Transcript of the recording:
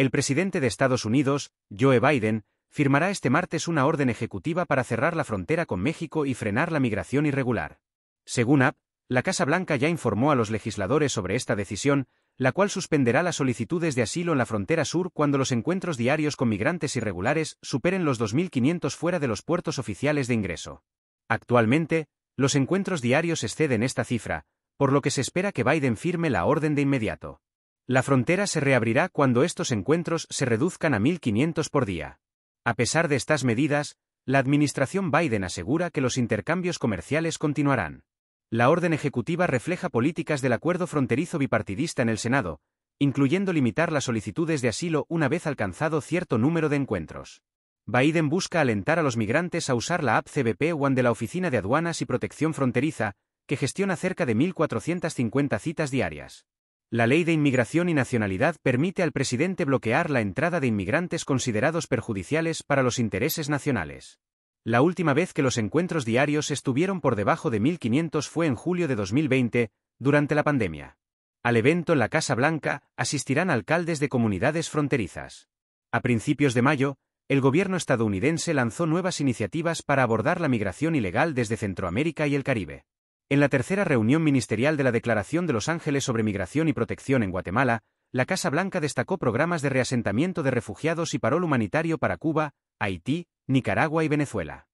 El presidente de Estados Unidos, Joe Biden, firmará este martes una orden ejecutiva para cerrar la frontera con México y frenar la migración irregular. Según app, la Casa Blanca ya informó a los legisladores sobre esta decisión, la cual suspenderá las solicitudes de asilo en la frontera sur cuando los encuentros diarios con migrantes irregulares superen los 2.500 fuera de los puertos oficiales de ingreso. Actualmente, los encuentros diarios exceden esta cifra, por lo que se espera que Biden firme la orden de inmediato. La frontera se reabrirá cuando estos encuentros se reduzcan a 1.500 por día. A pesar de estas medidas, la administración Biden asegura que los intercambios comerciales continuarán. La orden ejecutiva refleja políticas del acuerdo fronterizo bipartidista en el Senado, incluyendo limitar las solicitudes de asilo una vez alcanzado cierto número de encuentros. Biden busca alentar a los migrantes a usar la app CBP One de la Oficina de Aduanas y Protección Fronteriza, que gestiona cerca de 1.450 citas diarias. La ley de inmigración y nacionalidad permite al presidente bloquear la entrada de inmigrantes considerados perjudiciales para los intereses nacionales. La última vez que los encuentros diarios estuvieron por debajo de 1.500 fue en julio de 2020, durante la pandemia. Al evento en la Casa Blanca asistirán alcaldes de comunidades fronterizas. A principios de mayo, el gobierno estadounidense lanzó nuevas iniciativas para abordar la migración ilegal desde Centroamérica y el Caribe. En la tercera reunión ministerial de la Declaración de Los Ángeles sobre Migración y Protección en Guatemala, la Casa Blanca destacó programas de reasentamiento de refugiados y parol humanitario para Cuba, Haití, Nicaragua y Venezuela.